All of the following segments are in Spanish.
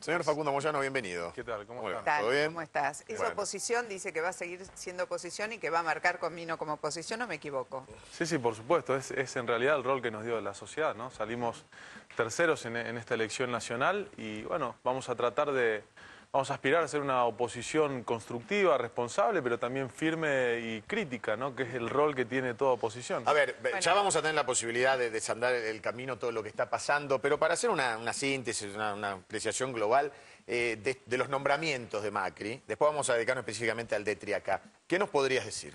Señor Facundo Moyano, bienvenido. ¿Qué tal? ¿Cómo, estás? ¿Todo bien? ¿Cómo estás? Esa oposición, dice que va a seguir siendo oposición y que va a marcar conmigo como oposición, ¿no me equivoco? Sí, sí, por supuesto. Es, en realidad el rol que nos dio la sociedad, ¿no? Salimos terceros en esta elección nacional y, bueno, vamos a tratar de, Vamos a aspirar a ser una oposición constructiva, responsable, pero también firme y crítica, ¿no? Que es el rol que tiene toda oposición. A ver, ya vamos a tener la posibilidad de desandar el camino, todo lo que está pasando, pero para hacer una, síntesis, una, apreciación global eh, de, los nombramientos de Macri, después vamos a dedicarnos específicamente al de Triacá. ¿Qué nos podrías decir?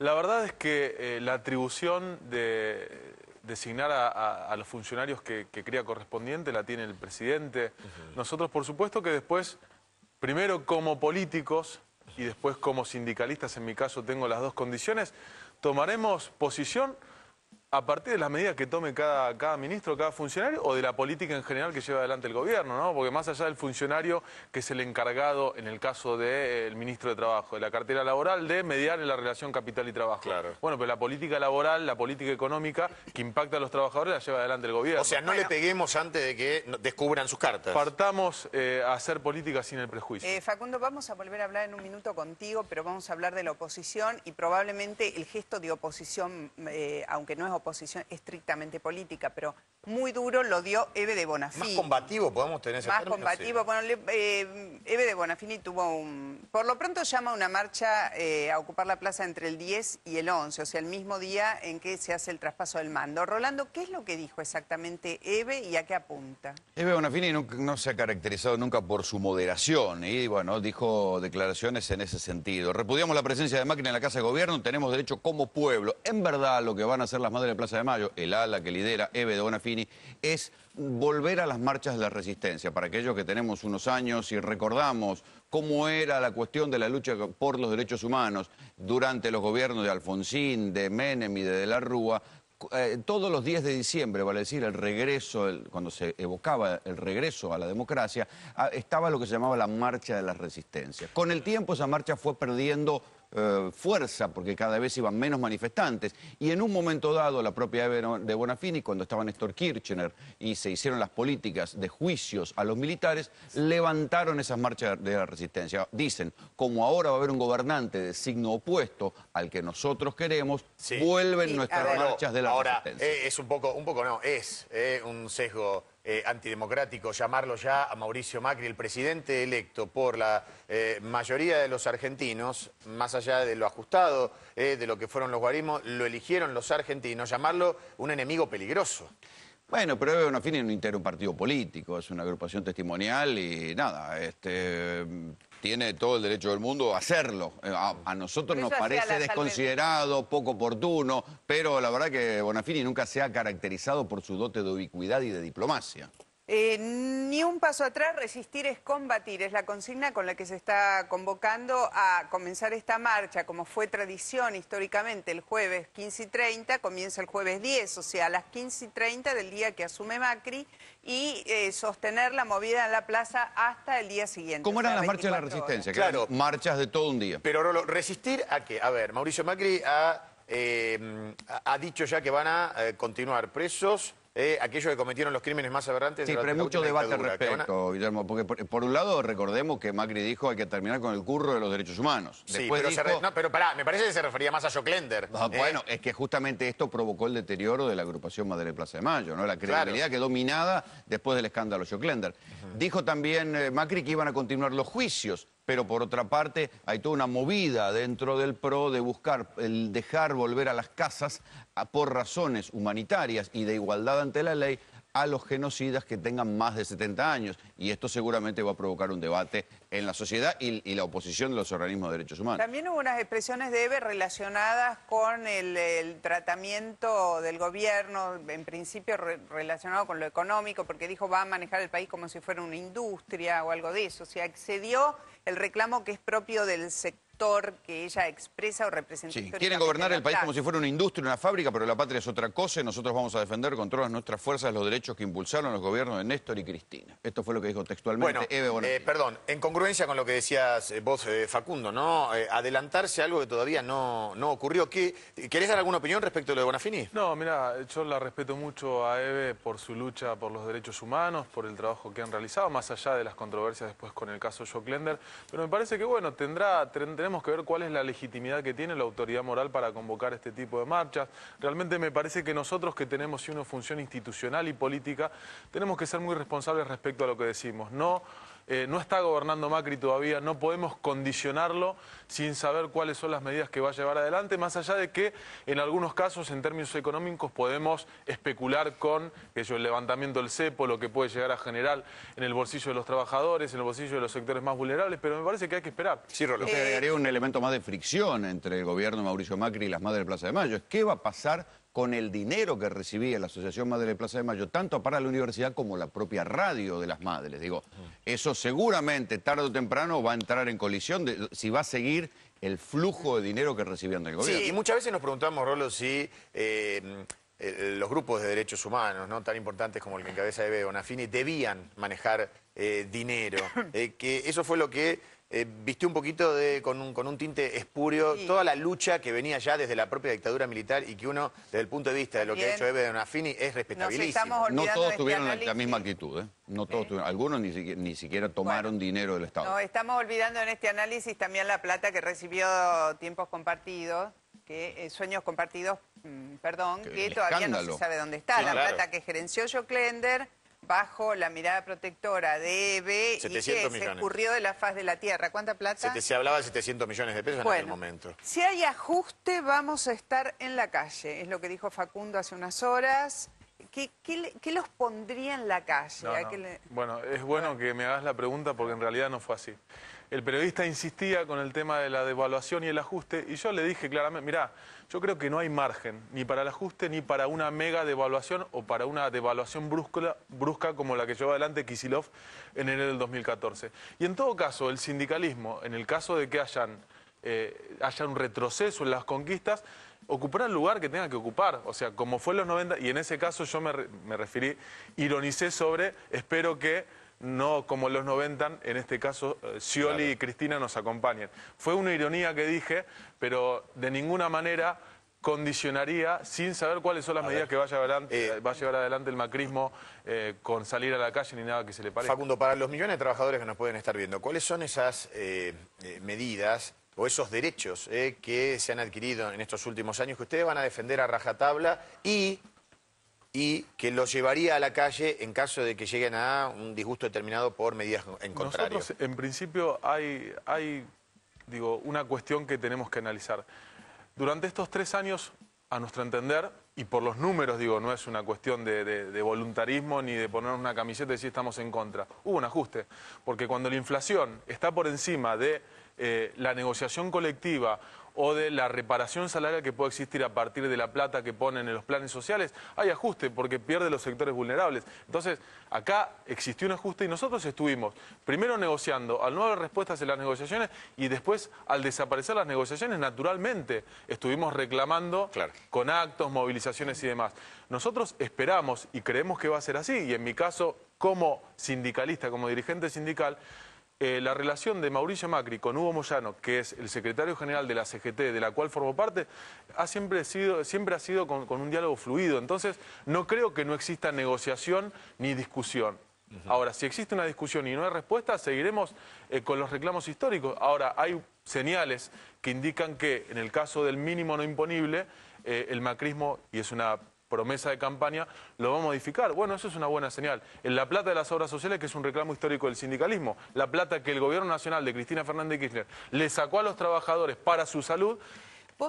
La verdad es que eh, la atribución de designar a, los funcionarios que, que, crea correspondiente, la tiene el presidente. Nosotros, por supuesto, que después, primero como políticos y después como sindicalistas, en mi caso tengo las dos condiciones, tomaremos posición a partir de las medidas que tome cada, cada ministro, cada funcionario, o de la política en general que lleva adelante el gobierno, ¿no? Porque más allá del funcionario que es el encargado, en el caso del eh, ministro de Trabajo, de la cartera laboral, de mediar en la relación capital y trabajo. Claro. Bueno, pero la política laboral, la política económica que impacta a los trabajadores la lleva adelante el gobierno. O sea, no le peguemos antes de que descubran sus cartas. Partamos eh, a hacer política sin el prejuicio. Eh, Facundo, vamos a volver a hablar en un minuto contigo, pero vamos a hablar de la oposición y probablemente el gesto de oposición, aunque no es oposición, posición estrictamente política, pero muy duro lo dio Eve de Bonafini. Más combativo, podemos tener ese Más combativo. Bueno, eh, de Bonafini tuvo un... Por lo pronto llama una marcha eh, a ocupar la plaza entre el 10 y el 11, o sea, el mismo día en que se hace el traspaso del mando. Rolando, ¿qué es lo que dijo exactamente Eve y a qué apunta? Eve Bonafini no, no se ha caracterizado nunca por su moderación y, bueno, dijo declaraciones en ese sentido. Repudiamos la presencia de máquina en la Casa de Gobierno, tenemos derecho como pueblo. En verdad, lo que van a hacer las madres de Plaza de Mayo, el ala que lidera Eve de Bonafini, es volver a las marchas de la resistencia. Para aquellos que tenemos unos años y recordamos cómo era la cuestión de la lucha por los derechos humanos durante los gobiernos de Alfonsín, de Menem y de De la Rúa, eh, todos los 10 de diciembre, vale decir, el regreso, cuando se evocaba el regreso a la democracia, ah, estaba lo que se llamaba la marcha de la resistencia. Con el tiempo esa marcha fue perdiendo eh, fuerza, porque cada vez iban menos manifestantes. Y en un momento dado, la propia de Bonafini, cuando estaba Néstor Kirchner y se hicieron las políticas de juicios a los militares, levantaron esas marchas de la resistencia. Dicen, como ahora va a haber un gobernante de signo opuesto al que nosotros queremos, vuelven nuestras marchas de la resistencia. Ahora, eh, es un poco, un poco no, es eh, un sesgo eh, antidemocrático llamarlo ya a Mauricio Macri, el presidente electo por la eh, mayoría de los argentinos, más allá de lo ajustado, eh, de lo que fueron los guarismos, lo eligieron los argentinos, llamarlo un enemigo peligroso. Bueno, pero no tiene un partido político, es una agrupación testimonial y nada, este, tiene todo el derecho del mundo a hacerlo. Eh, a, a nosotros nos parece desconsiderado, poco oportuno, pero la verdad que Bonafini nunca se ha caracterizado por su dote de ubicuidad y de diplomacia. Eh, ni un paso atrás, resistir es combatir, es la consigna con la que se está convocando a comenzar esta marcha, como fue tradición históricamente, el jueves 15 y 30, comienza el jueves 10, o sea, a las 15 y 30 del día que asume Macri, y eh, sostener la movida en la plaza hasta el día siguiente. ¿Cómo eran las marchas de la resistencia? Claro. Marchas de todo un día. Pero, ¿resistir a qué? A ver, Mauricio Macri ha, eh, ha dicho ya que van a continuar presos eh, aquellos que cometieron los crímenes más aberrantes. Sí, de la, pero hay mucho debate al respecto, Guillermo, porque por, un lado recordemos que Macri dijo hay que terminar con el curro de los derechos humanos. sí, pero, pará, me parece que se refería más a Joclender. Ah, eh. Bueno, es que justamente esto provocó el deterioro de la agrupación Madre Plaza de Mayo, ¿no? La credibilidad que quedó minada después del escándalo Joclender. Dijo también eh, Macri que iban a continuar los juicios pero por otra parte hay toda una movida dentro del PRO de buscar el dejar volver a las casas por razones humanitarias y de igualdad ante la ley a los genocidas que tengan más de 70 años. Y esto seguramente va a provocar un debate en la sociedad y, la oposición de los organismos de derechos humanos. También hubo unas expresiones de EBE relacionadas con el, tratamiento del gobierno, en principio relacionado con lo económico, porque dijo va a manejar el país como si fuera una industria o algo de eso. O sea, excedió el reclamo que es propio del sector que ella expresa o representa. Sí, quieren gobernar el país como si fuera una industria, una fábrica, pero la patria es otra cosa y nosotros vamos a defender con todas nuestras fuerzas los derechos que impulsaron los gobiernos de Néstor y Cristina. Esto fue lo que dijo textualmente bueno, Eve Bonafini. Eh, perdón, en congruencia con lo que decías eh, vos, eh, Facundo, ¿no? adelantarse a algo que todavía no, no ocurrió. ¿Querés dar alguna opinión respecto a lo de Bonafini? No, mira, yo la respeto mucho a Eve por su lucha por los derechos humanos, por el trabajo que han realizado, más allá de las controversias después con el caso Jock Lender, pero me parece que, bueno, tendrá... 30 tenemos que ver cuál es la legitimidad que tiene la autoridad moral para convocar este tipo de marchas. Realmente me parece que nosotros que tenemos una función institucional y política, tenemos que ser muy responsables respecto a lo que decimos. No eh, no está gobernando Macri todavía, no podemos condicionarlo sin saber cuáles son las medidas que va a llevar adelante, más allá de que en algunos casos, en términos económicos, podemos especular con el levantamiento del cepo, lo que puede llegar a generar en el bolsillo de los trabajadores, en el bolsillo de los sectores más vulnerables, pero me parece que hay que esperar. Sí, lo que eh, agregaría un elemento más de fricción entre el gobierno de Mauricio Macri y las Madres de Plaza de Mayo. ¿Qué va a pasar con el dinero que recibía la Asociación Madre de Plaza de Mayo, tanto para la universidad como la propia radio de las madres. Digo, eso seguramente tarde o temprano va a entrar en colisión si va a seguir el flujo de dinero que recibían del gobierno. Sí, y muchas veces nos preguntamos, Rolo, si em, eh, eh, los grupos de derechos humanos, ¿no? tan importantes como el que encabeza Bebe Bonafini, debían manejar eh, dinero. que eso fue lo que Viste eh, vistió un poquito de, con, un, con un tinte espurio toda la lucha que venía ya desde la propia dictadura militar y que uno, desde el punto de vista de lo que ha hecho Eve Donafini, es respetabilísimo. Este ¿eh? No todos tuvieron la, misma actitud, No todos algunos ni siquiera, tomaron dinero del Estado. No, estamos olvidando en este análisis también la plata que recibió Tiempos Compartidos, que eh, Sueños Compartidos, mm, perdón, que, todavía no se sabe dónde está, la plata que gerenció Joe Klender bajo la mirada protectora de B y que se escurrió de la faz de la Tierra. ¿Cuánta plata? Se, hablaba de 700 millones de pesos en aquel momento. Si hay ajuste, vamos a estar en la calle. Es lo que dijo Facundo hace unas horas. ¿Qué, los pondría en la calle? Bueno, es bueno que me hagas la pregunta porque en realidad no fue así. El periodista insistía con el tema de la devaluación y el ajuste y yo le dije claramente, mira, yo creo que no hay margen ni para el ajuste ni para una mega devaluación o para una devaluación brusca, brusca como la que llevó adelante Kisilov en enero del 2014. Y en todo caso, el sindicalismo, en el caso de que hayan, eh, haya un retroceso en las conquistas, ocupará el lugar que tenga que ocupar. O sea, como fue en los 90, y en ese caso yo me, me referí, ironicé sobre, espero que no como en los 90, en este caso eh, Scioli y Cristina nos acompañen. Fue una ironía que dije, pero de ninguna manera condicionaría sin saber cuáles son las medidas que vaya adelante, eh, eh, va a llevar adelante el macrismo con salir a la calle ni nada que se le parezca. Facundo, para los millones de trabajadores que nos pueden estar viendo, ¿cuáles son esas medidas o esos derechos eh, que se han adquirido en estos últimos años, que ustedes van a defender a rajatabla y, y que los llevaría a la calle en caso de que lleguen a un disgusto determinado por medidas en contrario. Nosotros, en principio, hay, hay digo, una cuestión que tenemos que analizar. Durante estos tres años, a nuestro entender, y por los números, digo, no es una cuestión de, de voluntarismo ni de ponernos una camiseta y decir estamos en contra, hubo un ajuste, porque cuando la inflación está por encima de eh, la negociación colectiva o de la reparación salarial que puede existir a partir de la plata que ponen en los planes sociales, hay ajuste porque pierde los sectores vulnerables. Entonces, acá existió un ajuste y nosotros estuvimos primero negociando, al no haber respuestas en las negociaciones y después al desaparecer las negociaciones, naturalmente estuvimos reclamando con actos, movilizaciones y demás. Nosotros esperamos y creemos que va a ser así y en mi caso como sindicalista, como dirigente sindical, eh, la relación de Mauricio Macri con Hugo Moyano, que es el secretario general de la CGT, de la cual formo parte, ha siempre, sido, siempre ha sido con, un diálogo fluido. Entonces, no creo que no exista negociación ni discusión. Ahora, si existe una discusión y no hay respuesta, seguiremos eh, con los reclamos históricos. Ahora, hay señales que indican que en el caso del mínimo no imponible, eh, el macrismo, y es una promesa de campaña, lo va a modificar. Bueno, eso es una buena señal. En la plata de las obras sociales, que es un reclamo histórico del sindicalismo, la plata que el gobierno nacional de Cristina Fernández Kirchner le sacó a los trabajadores para su salud,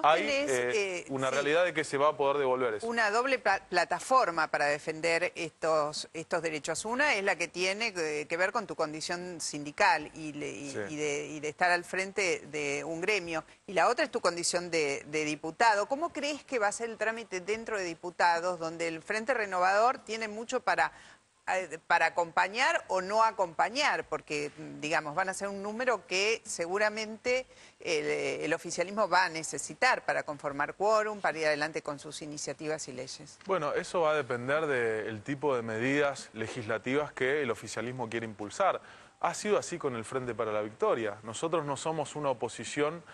hay eh, eh, una realidad de que se va a poder devolver eso. Una doble plataforma para defender estos, estos derechos. Una es la que tiene eh, que, ver con tu condición sindical y, de, estar al frente de un gremio. Y la otra es tu condición de diputado. ¿Cómo crees que va a ser el trámite dentro de diputados, donde el Frente Renovador tiene mucho para eh, para acompañar o no acompañar, porque, mm, digamos, van a ser un número que seguramente eh, el, oficialismo va a necesitar para conformar quórum, para ir adelante con sus iniciativas y leyes. Bueno, eso va a depender del tipo de medidas legislativas que el oficialismo quiere impulsar. Ha sido así con el Frente para la Victoria. Nosotros no somos una oposición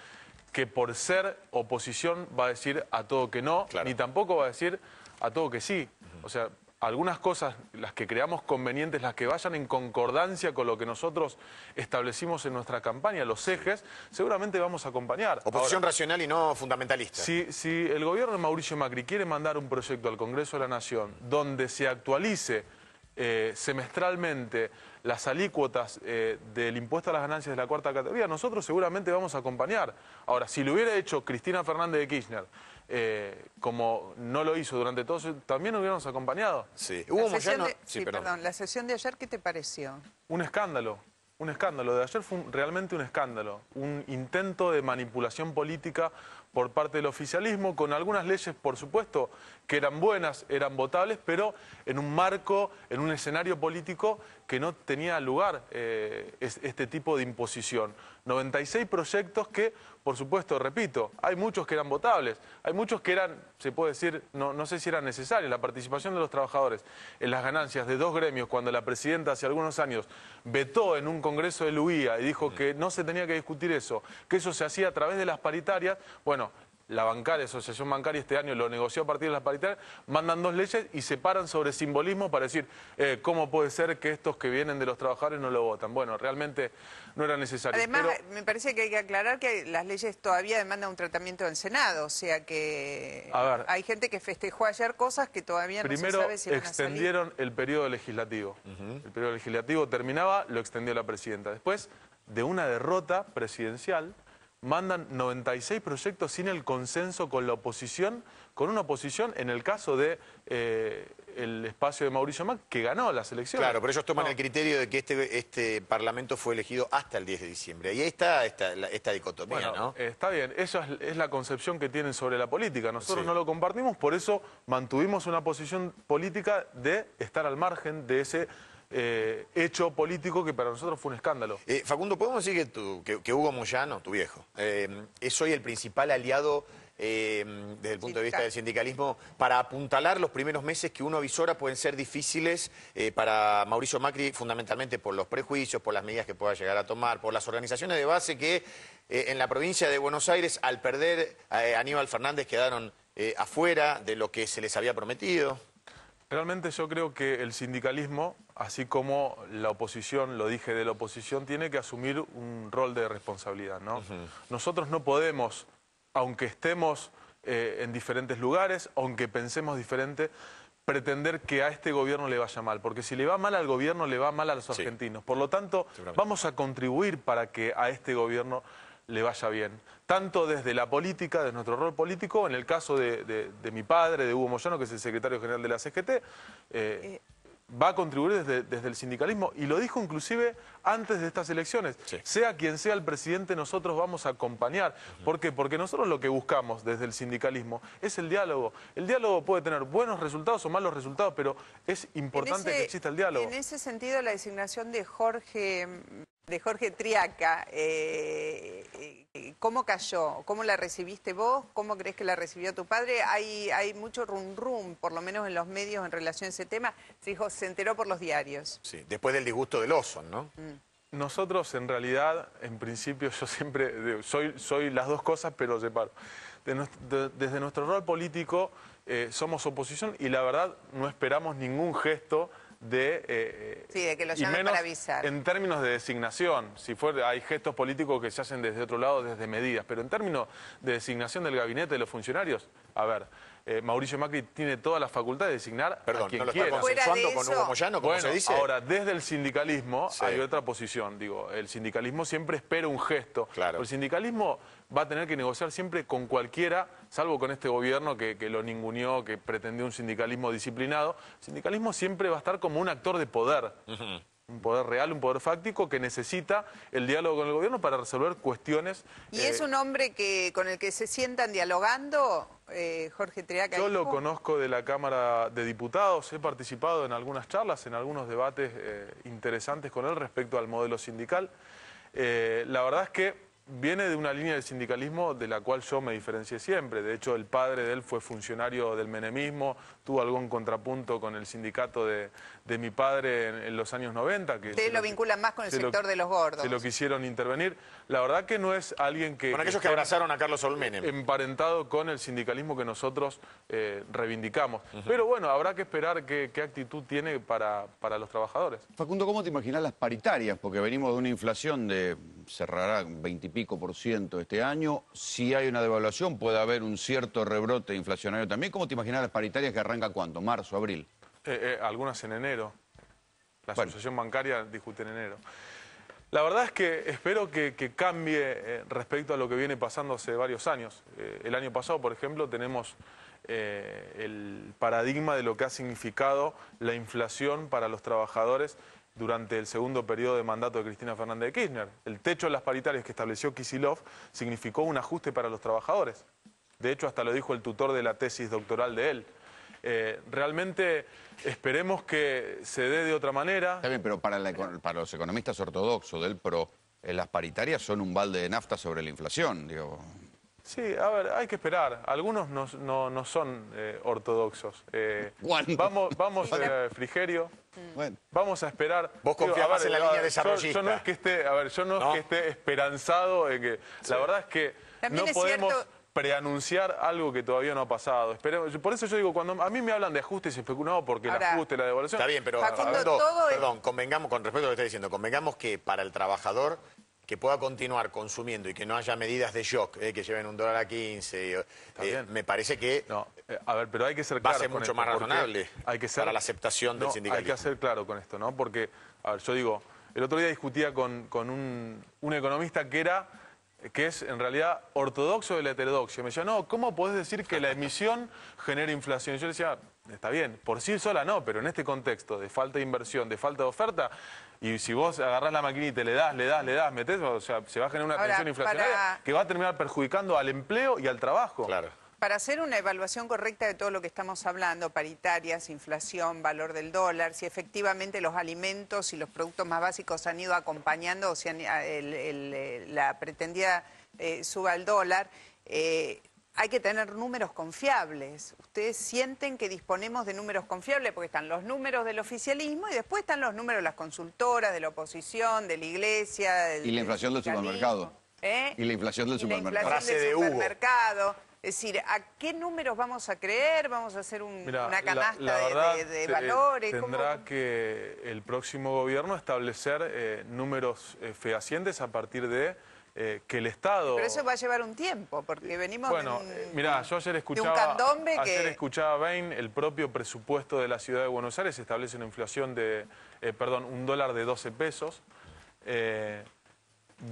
que por ser oposición va a decir a todo que no, ni tampoco va a decir a todo que sí. O sea, algunas cosas, las que creamos convenientes, las que vayan en concordancia con lo que nosotros establecimos en nuestra campaña, los ejes, seguramente vamos a acompañar. Oposición racional y no fundamentalista. Si, el gobierno de Mauricio Macri quiere mandar un proyecto al Congreso de la Nación donde se actualice eh, semestralmente las alícuotas eh, del impuesto a las ganancias de la cuarta categoría, nosotros seguramente vamos a acompañar. Ahora, si lo hubiera hecho Cristina Fernández de Kirchner, eh, como no lo hizo durante todo, también hubiéramos acompañado. Sí, hubo la sesión, sí, perdón. la sesión de ayer, ¿qué te pareció? Un escándalo, un escándalo. De ayer fue realmente un escándalo, un intento de manipulación política por parte del oficialismo, con algunas leyes, por supuesto, que eran buenas, eran votables, pero en un marco, en un escenario político que no tenía lugar eh, este tipo de imposición. 96 proyectos que, por supuesto, repito, hay muchos que eran votables, hay muchos que eran, se puede decir, no, no sé si era necesarios, la participación de los trabajadores en las ganancias de dos gremios, cuando la presidenta hace algunos años vetó en un congreso de Luía y dijo que no se tenía que discutir eso, que eso se hacía a través de las paritarias, bueno, la bancaria, asociación bancaria este año lo negoció a partir de las paritarias, mandan dos leyes y se paran sobre simbolismo para decir eh, cómo puede ser que estos que vienen de los trabajadores no lo votan. Bueno, realmente no era necesario. Además, me parece que hay que aclarar que las leyes todavía demandan un tratamiento en Senado, o sea que hay gente que festejó ayer cosas que todavía no se sabe si van extendieron a salir. el periodo legislativo. El periodo legislativo terminaba, lo extendió la presidenta. Después de una derrota presidencial, mandan 96 proyectos sin el consenso con la oposición, con una oposición, en el caso de eh, el espacio de Mauricio Mac, que ganó las elecciones. Claro, pero ellos toman el criterio de que este, este Parlamento fue elegido hasta el 10 de diciembre. Y ahí está esta, esta dicotomía, ¿no? Está bien, esa es, la concepción que tienen sobre la política. Nosotros no lo compartimos, por eso mantuvimos una posición política de estar al margen de ese eh, hecho político que para nosotros fue un escándalo. Eh, Facundo, ¿podemos decir que, que, Hugo Moyano, tu viejo, eh, es hoy el principal aliado desde el punto de vista del sindicalismo para apuntalar los primeros meses que uno visora pueden ser difíciles para Mauricio Macri, fundamentalmente por los prejuicios, por las medidas que pueda llegar a tomar, por las organizaciones de base que en la provincia de Buenos Aires, al perder a Aníbal Fernández, quedaron afuera de lo que se les había prometido? Realmente yo creo que el sindicalismo, así como la oposición, lo dije de la oposición, tiene que asumir un rol de responsabilidad. Nosotros no podemos, aunque estemos eh, en diferentes lugares, aunque pensemos diferente, pretender que a este gobierno le vaya mal, porque si le va mal al gobierno, le va mal a los argentinos. Por lo tanto, vamos a contribuir para que a este gobierno le vaya bien, tanto desde la política, desde nuestro rol político, en el caso de, mi padre, de Hugo Moyano, que es el secretario general de la CGT, eh, eh, va a contribuir desde, desde el sindicalismo y lo dijo inclusive antes de estas elecciones. Sea quien sea el presidente, nosotros vamos a acompañar. ¿Por qué? Porque nosotros lo que buscamos desde el sindicalismo es el diálogo. El diálogo puede tener buenos resultados o malos resultados, pero es importante que exista el diálogo. En ese sentido, la designación de Jorge de Jorge Triaca, eh, eh, ¿cómo cayó? ¿Cómo la recibiste vos? ¿Cómo crees que la recibió tu padre? Hay, hay mucho rum rum, por lo menos en los medios en relación a ese tema. Se, se enteró por los diarios. Sí, después del disgusto del oso, ¿no? Mm. Nosotros en realidad, en principio, yo siempre soy, soy las dos cosas, pero separo. desde nuestro rol político eh, somos oposición y la verdad no esperamos ningún gesto de... Eh, eh, sí, de que lo llamen para avisar. En términos de designación, si fuera, hay gestos políticos que se hacen desde otro lado, desde medidas, pero en términos de designación del gabinete de los funcionarios, a ver, eh, Mauricio Macri tiene toda la facultad de designar a quien lo está consensuando con Hugo Moyano, como se dice. Ahora, desde el sindicalismo hay otra posición. Digo, el sindicalismo siempre espera un gesto. el sindicalismo va a tener que negociar siempre con cualquiera, salvo con este gobierno que, lo ninguneó, que pretendió un sindicalismo disciplinado. El sindicalismo siempre va a estar como un actor de poder un poder real, un poder fáctico que necesita el diálogo con el gobierno para resolver cuestiones. ¿Y eh, es un hombre que con el que se sientan dialogando, eh, Jorge Triaca? Yo lo conozco de la Cámara de Diputados, he participado en algunas charlas, en algunos debates eh, interesantes con él respecto al modelo sindical. la verdad es que viene de una línea de sindicalismo de la cual yo me diferencié siempre. De hecho, el padre de él fue funcionario del menemismo, tuvo algún contrapunto con el sindicato de, mi padre en, los años 90. Que lo, vincula más con el sector de los gordos. Se lo quisieron intervenir. La verdad que no es alguien que... Con aquellos que abrazaron a Carlos Olmenem. Emparentado con el sindicalismo que nosotros eh, reivindicamos. Pero bueno, habrá que esperar qué, qué actitud tiene para, para los trabajadores. Facundo, ¿cómo te imaginas las paritarias? Porque venimos de una inflación de cerrará un 20 y pico por ciento este año. Si hay una devaluación, puede haber un cierto rebrote inflacionario también. ¿Cómo te imaginas las paritarias que arranca cuándo? ¿Marzo, abril? Eh, eh, algunas en enero. La asociación bancaria discute en enero. La verdad es que espero que, cambie eh, respecto a lo que viene pasando hace varios años. el año pasado, por ejemplo, tenemos el paradigma de lo que ha significado la inflación para los trabajadores durante el segundo periodo de mandato de Cristina Fernández de Kirchner. El techo de las paritarias que estableció Kisilov significó un ajuste para los trabajadores. De hecho, hasta lo dijo el tutor de la tesis doctoral de él. Eh, realmente esperemos que se dé de otra manera. Está bien, pero para, para los economistas ortodoxos del PRO, eh, las paritarias son un balde de nafta sobre la inflación, digo. Sí, a ver, hay que esperar. Algunos no, son eh, ortodoxos. Eh, vamos vamos eh, Frigerio. Mm. Vamos a esperar. Vos confiabas en la línea desarrollista. Yo, yo, no es que esté, a ver, yo no, es que esté esperanzado que. La verdad es que no podemos. preanunciar algo que todavía no ha pasado. por eso yo digo, cuando a mí me hablan de ajustes especulados porque el ajuste, la devaluación... Está bien, pero perdón, convengamos, con respecto a lo que está diciendo, convengamos que para el trabajador que pueda continuar consumiendo y que no haya medidas de shock, eh, que lleven un dólar a 15, eh, me parece que no, eh, a ver, pero hay que ser claro va a ser mucho más razonable para la aceptación del sindicalismo. Hay que ser claro con esto, ¿no? Porque, a ver, yo digo, el otro día discutía con, un, economista que era que es en realidad ortodoxo de la heterodoxia. Me decía, no, ¿cómo podés decir que la emisión genera inflación? yo le decía, está bien, por sí sola no, pero en este contexto de falta de inversión, de falta de oferta, y si vos agarrás la maquinita y le das, le das, le das, metes, o sea, se va a generar una tensión inflacionaria que va a terminar perjudicando al empleo y al trabajo. Claro. Para hacer una evaluación correcta de todo lo que estamos hablando, paritarias, inflación, valor del dólar, si efectivamente los alimentos y los productos más básicos han ido acompañando o sea, eh, el, eh, la pretendida eh, suba al dólar, eh, hay que tener números confiables. Ustedes sienten que disponemos de números confiables porque están los números del oficialismo y después están los números de las consultoras, de la oposición, de la iglesia. y la inflación del, supermercado. ¿eh? Y la inflación del supermercado. Es decir, ¿a qué números vamos a creer? ¿Vamos a hacer una canasta de, eh, valores? Tendrá que el próximo gobierno establecer eh, números fehacientes a partir de eh, que el Estado... Pero eso va a llevar un tiempo, porque venimos Bueno, de eh, yo ayer escuchaba... ayer escuchaba Bain, el propio presupuesto de la ciudad de Buenos Aires establece una inflación de... Eh, perdón, un dólar de 12 pesos. Eh,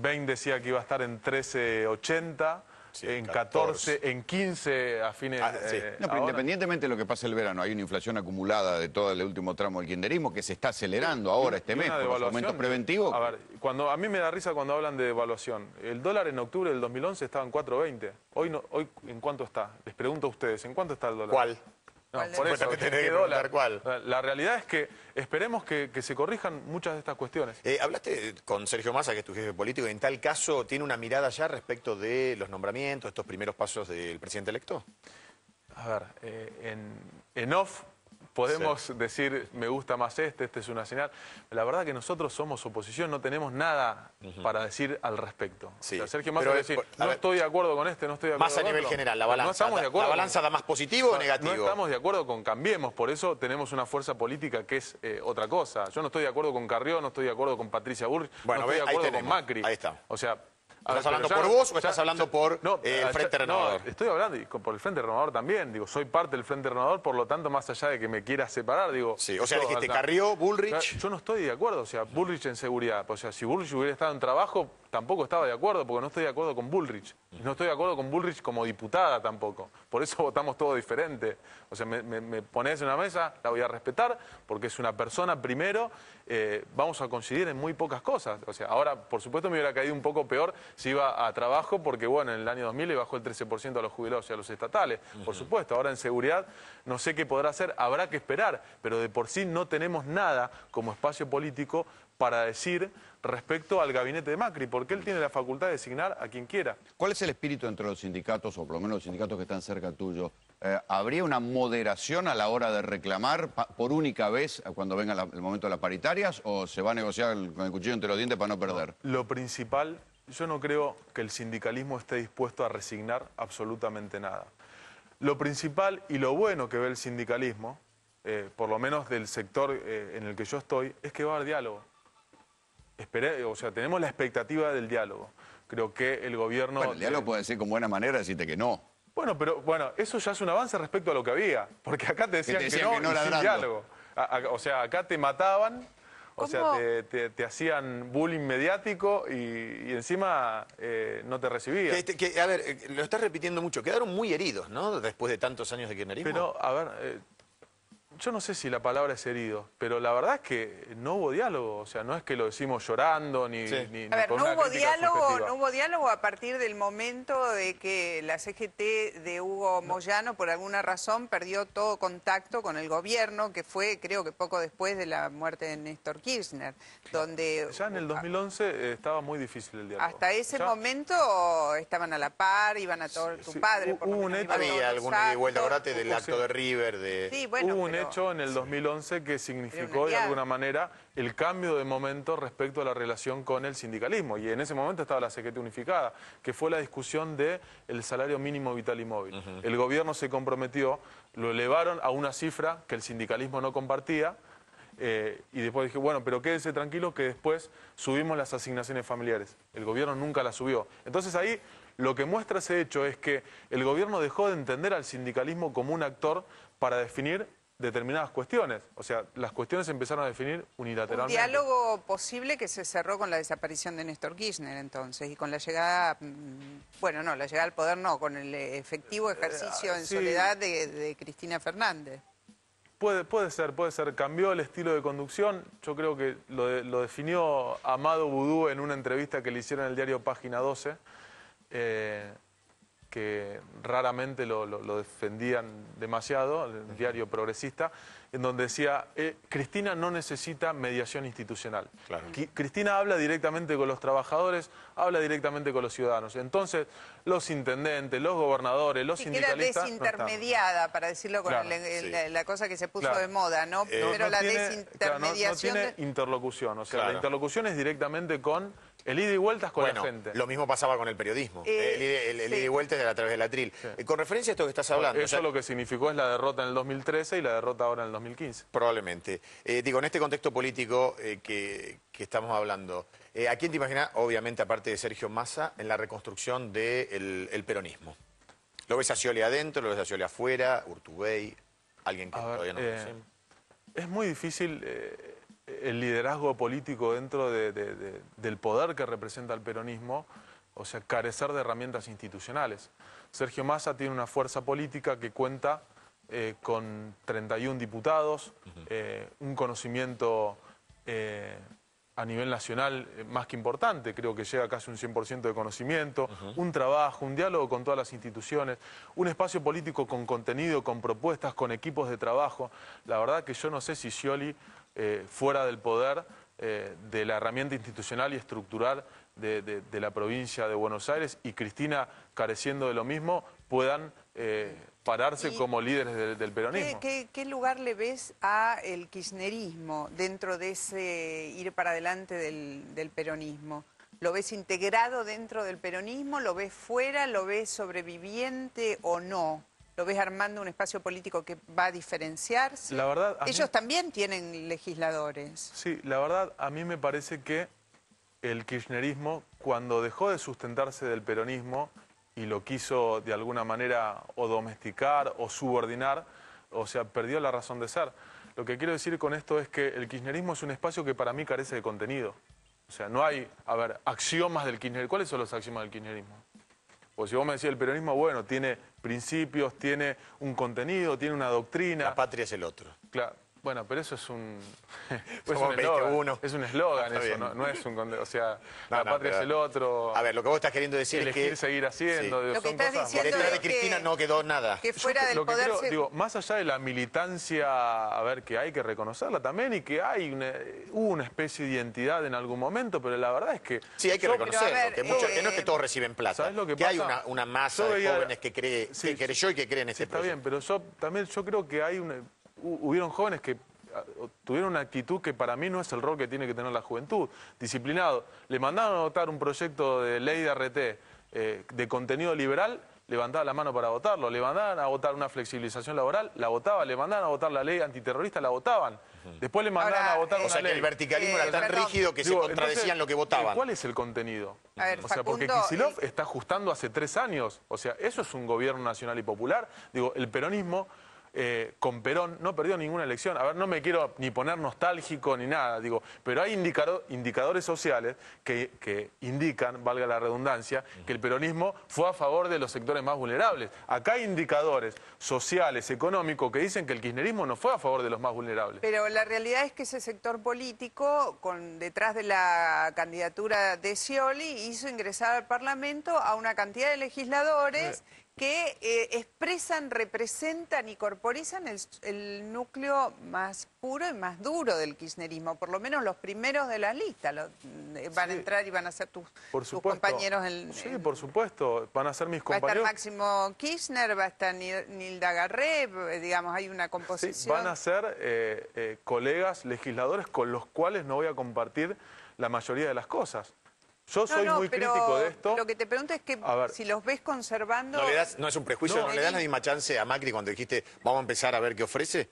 Bain decía que iba a estar en 13.80 en 14, en 15 a fines... de... Ah, eh, no, independientemente de lo que pase el verano, hay una inflación acumulada de todo el último tramo del kinderismo que se está acelerando ahora este mes por los aumentos A ver, cuando, a mí me da risa cuando hablan de devaluación. El dólar en octubre del 2011 estaba en 4.20. Hoy, no, hoy ¿en cuánto está? Les pregunto a ustedes, ¿en cuánto está el dólar? ¿Cuál? La, realidad es que esperemos que, se corrijan muchas de estas cuestiones. Eh, hablaste con Sergio Massa, que es tu jefe político, y en tal caso, ¿tiene una mirada ya respecto de los nombramientos, estos primeros pasos del presidente electo? A ver, eh, en off podemos decir, me gusta más este, este es una señal. La verdad que nosotros somos oposición, no tenemos nada para decir al respecto. Sí. Sergio Massa a decir, no estoy de acuerdo con este, no estoy de acuerdo con Más a nivel general, la balanza. ¿La balanza da más positivo o negativo? No estamos de acuerdo con Cambiemos, por eso tenemos una fuerza política que es eh, otra cosa. Yo no estoy de acuerdo con Carrió, no estoy de acuerdo con Patricia Burr, no estoy de acuerdo con Macri. Ahí está. O sea, ¿Estás hablando por vos o estás hablando por eh, el Frente Renovador? estoy hablando por el Frente Renovador también. Digo, soy parte del Frente Renovador, por lo tanto, más allá de que me quiera separar, digo... Sí, o sea, dijiste Carrió, Bullrich... yo no estoy de acuerdo, o sea, Bullrich en seguridad. O sea, si Bullrich hubiera estado en trabajo, tampoco estaba de acuerdo porque no estoy de acuerdo con Bullrich. No estoy de acuerdo con Bullrich como diputada tampoco. Por eso votamos todo diferente. O sea, me, pones en una mesa, la voy a respetar porque es una persona primero. Eh, vamos a coincidir en muy pocas cosas. O sea, ahora, por supuesto, me hubiera caído un poco peor si iba a trabajo porque, bueno, en el año 2000 le bajó el 13% a los jubilados y a los estatales. Por supuesto, ahora en seguridad no sé qué podrá hacer, habrá que esperar. Pero de por sí no tenemos nada como espacio político para decir respecto al gabinete de Macri, porque él tiene la facultad de designar a quien quiera. ¿Cuál es el espíritu entre los sindicatos, o por lo menos los sindicatos que están cerca tuyo? Eh, ¿Habría una moderación a la hora de reclamar por única vez eh, cuando venga el momento de las paritarias o se va a negociar con el cuchillo entre los dientes para no perder? Lo principal, yo no creo que el sindicalismo esté dispuesto a resignar absolutamente nada. Lo principal y lo bueno que ve el sindicalismo, eh, por lo menos del sector en el que yo estoy, es que va a haber diálogo o sea, tenemos la expectativa del diálogo. Creo que el gobierno... el diálogo puede decir con buena manera decirte que no. Bueno, pero bueno, eso ya es un avance respecto a lo que había, porque acá te decían que, no, diálogo. o sea, acá te mataban, o sea, te, hacían bullying mediático y, encima eh, no te recibían. Este, a ver, eh, lo estás repitiendo mucho, quedaron muy heridos, ¿no? Después de tantos años de kirchnerismo. Pero, a ver... Eh, yo no sé si la palabra es herido, pero la verdad es que no hubo diálogo, o sea, no es que lo decimos llorando ni... a ver, no, hubo diálogo, no hubo diálogo a partir del momento de que la CGT de Hugo Moyano, por alguna razón, perdió todo contacto con el gobierno, que fue, creo que poco después de la muerte de Néstor Kirchner, donde... Ya en el 2011 eh, estaba muy difícil el diálogo. Hasta ese momento estaban a la par, iban a todos sus tu padre, un Había alguna del acto de River, de... Sí, bueno, en el 2011 que significó de alguna manera el cambio de momento respecto a la relación con el sindicalismo. Y en ese momento estaba la CGT unificada, que fue la discusión del el salario mínimo vital y móvil. El gobierno se comprometió, lo elevaron a una cifra que el sindicalismo no compartía, eh, y después dije, bueno, pero quédese tranquilo que después subimos las asignaciones familiares. El gobierno nunca las subió. Entonces ahí lo que muestra ese hecho es que el gobierno dejó de entender al sindicalismo como un actor para definir determinadas cuestiones. O sea, las cuestiones empezaron a definir unilateralmente. Un diálogo posible que se cerró con la desaparición de Néstor Kirchner entonces y con la llegada, mm, bueno, no, la llegada al poder no, con el eh, efectivo eh, ejercicio en soledad de, Cristina Fernández. Puede, puede ser, puede ser. Cambió el estilo de conducción. Yo creo que lo, definió Amado Boudou en una entrevista que le hicieron en el diario Página 12 que raramente lo, defendían demasiado, el diario progresista, en donde decía, eh, Cristina no necesita mediación institucional. Cristina habla directamente con los trabajadores, habla directamente con los ciudadanos. Entonces, los intendentes, los gobernadores, los sí, desintermediada, para decirlo con la, cosa que se puso de moda, ¿no? Primero eh, Pero la desintermediación... interlocución, o sea, la interlocución es directamente con el ida y vueltas con la gente. Lo mismo pasaba con el periodismo. Eh, el, ida y vueltas a través del atril. Eh, con referencia a esto que estás hablando. Eso lo que significó es la derrota en el 2013 y la derrota ahora en el 2015. Probablemente. Eh, digo, en este contexto político que, estamos hablando, ¿a quién te imaginas, obviamente, aparte de Sergio Massa, en la reconstrucción del peronismo? ¿Lo ves a Scioli adentro, lo ves a Scioli afuera, Urtubey, alguien que todavía no Es muy difícil el liderazgo político dentro del poder que representa el peronismo, o sea, carecer de herramientas institucionales. Sergio Massa tiene una fuerza política que cuenta eh, con 31 diputados, eh, un conocimiento eh, a nivel nacional más que importante, creo que llega a casi un 100% de conocimiento, un trabajo, un diálogo con todas las instituciones, un espacio político con contenido, con propuestas, con equipos de trabajo. La verdad que yo no sé si Scioli eh, fuera del poder eh, de la herramienta institucional y estructural de, la provincia de Buenos Aires y Cristina careciendo de lo mismo puedan eh, pararse como líderes del peronismo. ¿qué, lugar le ves a el kirchnerismo dentro de ese ir para adelante del peronismo? ¿Lo ves integrado dentro del peronismo? ¿Lo ves fuera? ¿Lo ves sobreviviente o no? ¿Lo ves armando un espacio político que va a diferenciarse? La verdad, Ellos también tienen legisladores. Sí, la verdad, a mí me parece que el kirchnerismo, cuando dejó de sustentarse del peronismo y lo quiso de alguna manera o domesticar o subordinar, o sea, perdió la razón de ser. Lo que quiero decir con esto es que el kirchnerismo es un espacio que para mí carece de contenido. O sea, no hay, a ver, axiomas del kirchnerismo. ¿Cuáles son los axiomas del kirchnerismo? O pues si vos me decís, el peronismo, bueno, tiene principios, tiene un contenido, tiene una doctrina. La patria es el otro. Claro. Bueno, pero eso es un. es un eslogan, eso, no, es un. O sea, la patria es el otro. A ver, lo que vos estás queriendo decir es que. seguir haciendo. Sí. Digo, lo que estás diciendo. de Cristina no quedó nada. Que fuera del poder. Digo, más allá de la militancia, a ver, que hay que reconocerla también y que hay una, una especie de identidad en algún momento, pero la verdad es que. Sí, hay que reconocerlo. que, no es que eh, todos reciben plata. ¿sabes lo que, pasa? hay una, masa de jóvenes que, cree, que creyó y que cree en este sí, Está bien, pero yo también yo creo que hay una hubieron jóvenes que ah, tuvieron una actitud que para mí no es el rol que tiene que tener la juventud. Disciplinado. Le mandaban a votar un proyecto de ley de RT eh, de contenido liberal, levantaba la mano para votarlo. Le mandaban a votar una flexibilización laboral, la votaba. Le mandaban a votar la ley antiterrorista, la votaban. Después le mandaban a votar eh, o sea que el verticalismo era tan rígido que se contradecían lo que votaban. ¿Cuál es el contenido? A ver, o sea, porque Kisilov está ajustando hace tres años. O sea, eso es un gobierno nacional y popular. Digo, el peronismo eh, con Perón, no perdió ninguna elección. A ver, no me quiero ni poner nostálgico ni nada, digo, pero hay indicadores sociales que, indican, valga la redundancia, que el peronismo fue a favor de los sectores más vulnerables. Acá hay indicadores sociales, económicos, que dicen que el kirchnerismo no fue a favor de los más vulnerables. Pero la realidad es que ese sector político, con, detrás de la candidatura de Scioli, hizo ingresar al Parlamento a una cantidad de legisladores que eh, expresan, representan y corporizan el, núcleo más puro y más duro del kirchnerismo, por lo menos los primeros de la lista lo, eh, van a entrar y van a ser tus, compañeros. sí, por supuesto, van a ser mis compañeros. Va a estar Máximo Kirchner, va a estar Nilda Garre, eh, digamos, hay una composición. van a ser colegas legisladores con los cuales no voy a compartir la mayoría de las cosas. Yo soy muy crítico de esto. Lo que te pregunto es que si los ves conservando... ¿No, le es un prejuicio? ¿No, le das la misma chance a Macri cuando dijiste vamos a empezar a ver qué ofrece?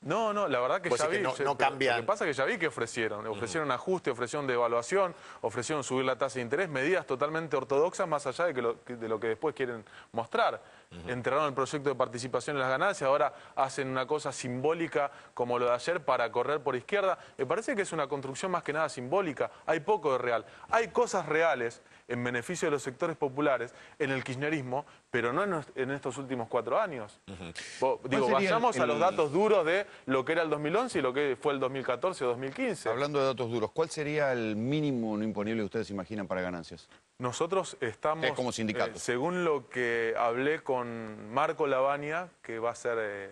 No, no, la verdad que ya vi. Que no, Lo que pasa es que ya vi que ofrecieron. Ofrecieron ajuste, ofrecieron devaluación, ofrecieron subir la tasa de interés, medidas totalmente ortodoxas más allá de, de lo que después quieren mostrar entraron el proyecto de participación en las ganancias, ahora hacen una cosa simbólica como lo de ayer para correr por izquierda. Me parece que es una construcción más que nada simbólica, hay poco de real. Hay cosas reales en beneficio de los sectores populares en el kirchnerismo, pero no en, estos últimos cuatro años. Digo, vayamos a los datos duros de lo que era el 2011 y lo que fue el 2014 o 2015. Hablando de datos duros, ¿cuál sería el mínimo no imponible que ustedes imaginan para ganancias? Nosotros estamos, como eh, sindicato. según lo que hablé con Marco Lavagna, que va a ser... Eh,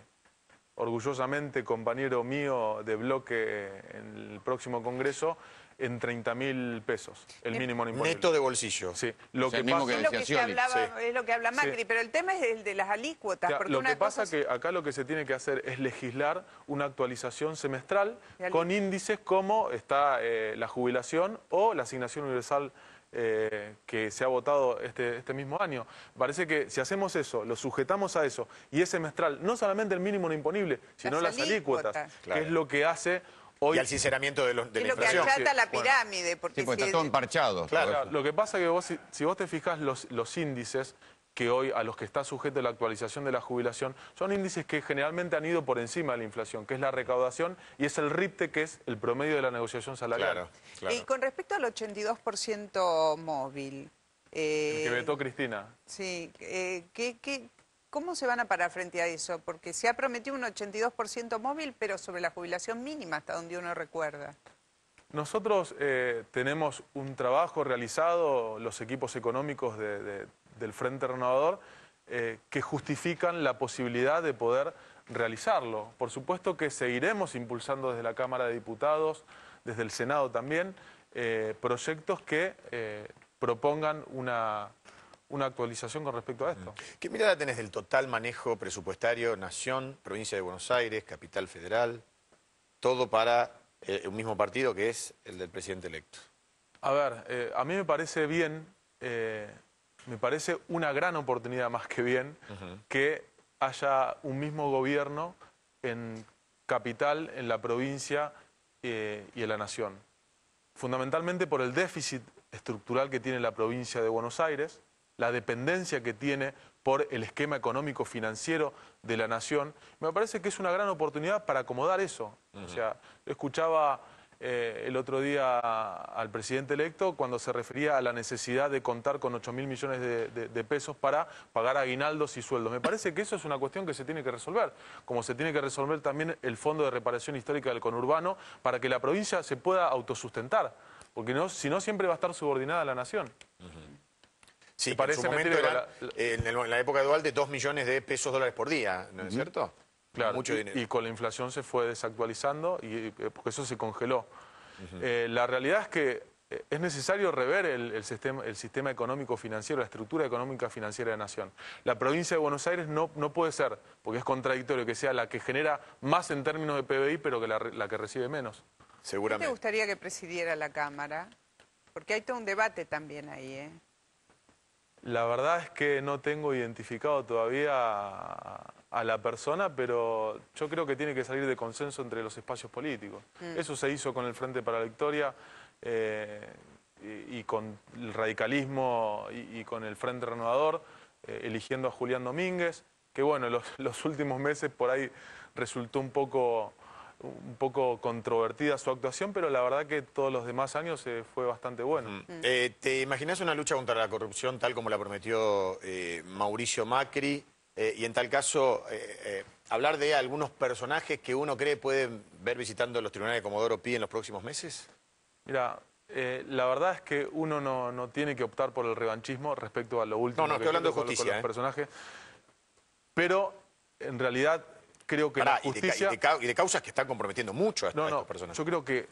orgullosamente compañero mío de bloque en el próximo Congreso, en 30.000 mil pesos, el mínimo no imponible. Neto de bolsillo. Sí, lo que, que, es, lo que es lo que habla Macri, pero el tema es el de las alícuotas. lo que pasa es que acá lo que se tiene que hacer es legislar una actualización semestral con índices como está eh, la jubilación o la asignación universal eh, que se ha votado este, este, mismo año. Parece que si hacemos eso, lo sujetamos a eso, y es semestral, no solamente el mínimo no imponible, sino las, alícuotas, que es lo que hace y al sinceramiento de, los, de y la lo que achata la pirámide. porque está todo emparchado. Claro, lo que pasa es que vos, si, vos te fijás los, los índices que hoy a los que está sujeto la actualización de la jubilación, son índices que generalmente han ido por encima de la inflación, que es la recaudación y es el RIPTE, que es el promedio de la negociación salarial. Claro, Y con respecto al 82% móvil... Eh, el que vetó Cristina. Sí, eh, qué ¿Cómo se van a parar frente a eso? Porque se ha prometido un 82% móvil, pero sobre la jubilación mínima, hasta donde uno recuerda. Nosotros eh, tenemos un trabajo realizado, los equipos económicos del Frente Renovador, eh, que justifican la posibilidad de poder realizarlo. Por supuesto que seguiremos impulsando desde la Cámara de Diputados, desde el Senado también, eh, proyectos que propongan una, una actualización con respecto a esto. ¿Qué mirada tenés del total manejo presupuestario, nación, provincia de Buenos Aires, capital federal, todo para eh, un mismo partido que es el del presidente electo? A ver, eh, a mí me parece bien, eh, me parece una gran oportunidad más que bien, que haya un mismo gobierno en capital, en la provincia y en la nación. Fundamentalmente por el déficit estructural que tiene la provincia de Buenos Aires, la dependencia que tiene por el esquema económico financiero de la nación, me parece que es una gran oportunidad para acomodar eso. O sea, yo escuchaba eh, el otro día al presidente electo cuando se refería a la necesidad de contar con 8 mil millones de, pesos para pagar aguinaldos y sueldos. Me parece que eso es una cuestión que se tiene que resolver, como se tiene que resolver también el Fondo de Reparación Histórica del Conurbano para que la provincia se pueda autosustentar, porque si no siempre va a estar subordinada a la nación. Sí, parece en momento la... en, la época de 2 millones de pesos dólares por día, ¿no es cierto? Claro, Mucho y, dinero. y con la inflación se fue desactualizando y eh, porque eso se congeló. Eh, la realidad es que eh, es necesario rever el, sistema, el sistema económico financiero, la estructura económica financiera de la nación. La provincia de Buenos Aires no, no puede ser, porque es contradictorio que sea la que genera más en términos de PBI, pero que la, que recibe menos. Seguramente. ¿Qué te gustaría que presidiera la Cámara? Porque hay todo un debate también ahí, ¿eh? La verdad es que no tengo identificado todavía a, la persona, pero yo creo que tiene que salir de consenso entre los espacios políticos. Mm. Eso se hizo con el Frente para la Victoria eh, y, con el radicalismo y, con el Frente Renovador, eh, eligiendo a Julián Domínguez, que bueno, los, los últimos meses por ahí resultó un poco un poco controvertida su actuación, pero la verdad que todos los demás años eh, fue bastante bueno. Eh, ¿Te imaginas una lucha contra la corrupción tal como la prometió eh, Mauricio Macri? y en tal caso, hablar de algunos personajes que uno cree pueden ver visitando los tribunales de Comodoro Pi en los próximos meses? Mira, la verdad es que uno no, tiene que optar por el revanchismo respecto a lo último no, no, estoy hablando de justicia, con, Pero en realidad creo que la justicia... Y de, causas que están comprometiendo mucho a, no, personas. Yo creo que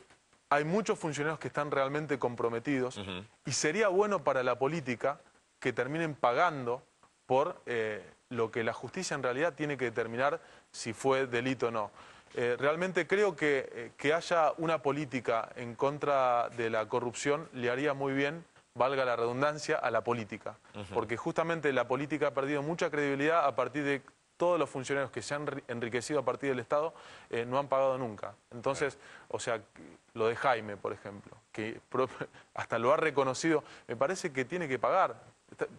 hay muchos funcionarios que están realmente comprometidos y sería bueno para la política que terminen pagando por eh, lo que la justicia en realidad tiene que determinar si fue delito o no. Eh, realmente creo que eh, que haya una política en contra de la corrupción le haría muy bien, valga la redundancia, a la política. Porque justamente la política ha perdido mucha credibilidad a partir de todos los funcionarios que se han enriquecido a partir del Estado eh, no han pagado nunca. Entonces, o sea, lo de Jaime, por ejemplo, que hasta lo ha reconocido, me parece que tiene que pagar.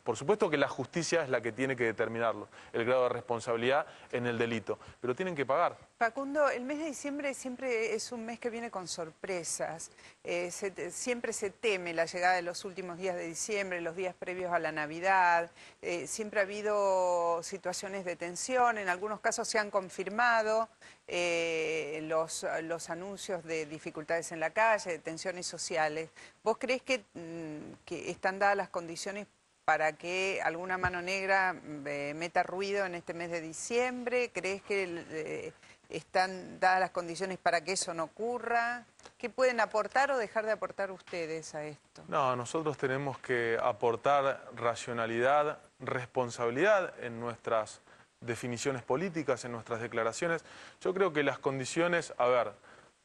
Por supuesto que la justicia es la que tiene que determinarlo, el grado de responsabilidad en el delito, pero tienen que pagar. Facundo, el mes de diciembre siempre es un mes que viene con sorpresas. Eh, siempre se teme la llegada de los últimos días de diciembre, los días previos a la Navidad. Eh, siempre ha habido situaciones de tensión, en algunos casos se han confirmado eh, los, los, anuncios de dificultades en la calle, de tensiones sociales. ¿Vos crees que mm, están dadas las condiciones para que alguna mano negra mm, eh, meta ruido en este mes de diciembre? ¿Crees que eh, están dadas las condiciones para que eso no ocurra? ¿Qué pueden aportar o dejar de aportar ustedes a esto? No, nosotros tenemos que aportar racionalidad, responsabilidad en nuestras definiciones políticas, en nuestras declaraciones. Yo creo que las condiciones, a ver,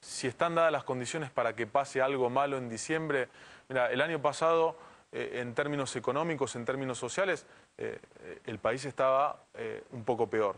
si están dadas las condiciones para que pase algo malo en diciembre, mira, el año pasado eh, en términos económicos, en términos sociales, eh, eh, el país estaba un poco peor.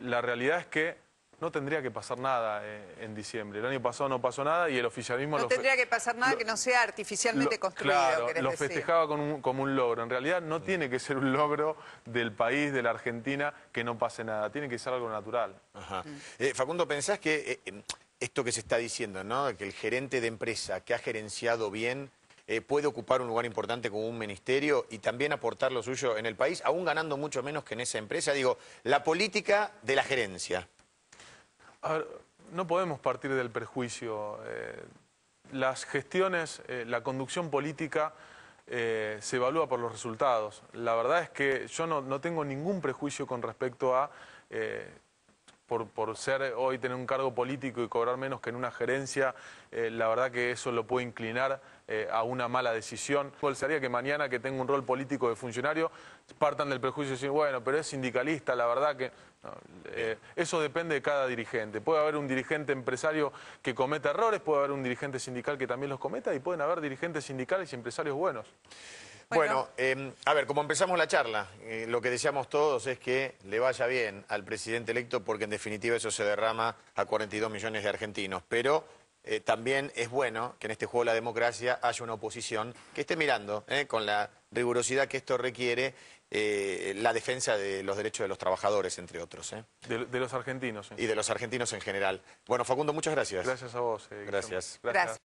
la realidad es que no tendría que pasar nada en diciembre. El año pasado no pasó nada y el oficialismo... No tendría que pasar nada que no sea artificialmente construido. Claro, lo festejaba como un logro. En realidad no tiene que ser un logro del país, de la Argentina, que no pase nada. Tiene que ser algo natural. Mm. Facundo, ¿pensás que em, esto que se está diciendo, ¿no? que el gerente de empresa que ha gerenciado bien eh, puede ocupar un lugar importante como un ministerio y también aportar lo suyo en el país, aún ganando mucho menos que en esa empresa? Digo, la política de la gerencia. A ver, no podemos partir del prejuicio eh, las gestiones, eh, la conducción política... se evalúa por los resultados. La verdad es que yo no, tengo ningún prejuicio con respecto a por, ser eh, hoy tener un cargo político y cobrar menos que en una gerencia, eh, la verdad que eso lo puede inclinar eh, a una mala decisión. ¿Cuál Sería que mañana que tenga un rol político de funcionario partan del prejuicio y decir, bueno, pero es sindicalista, la verdad que eso depende de cada dirigente. Puede haber un dirigente empresario que cometa errores, puede haber un dirigente sindical que también los cometa y pueden haber dirigentes sindicales y empresarios buenos. Bueno, em, a ver, como empezamos la charla, eh, lo que deseamos todos es que le vaya bien al presidente electo porque en definitiva eso se derrama a 42 millones de argentinos. Pero eh, también es bueno que en este juego de la democracia haya una oposición que esté mirando eh, con la rigurosidad que esto requiere la defensa de los derechos de los trabajadores, entre otros. De, los argentinos. Y de los argentinos en general. Bueno, Facundo, muchas gracias. Gracias a vos. gracias. gracias.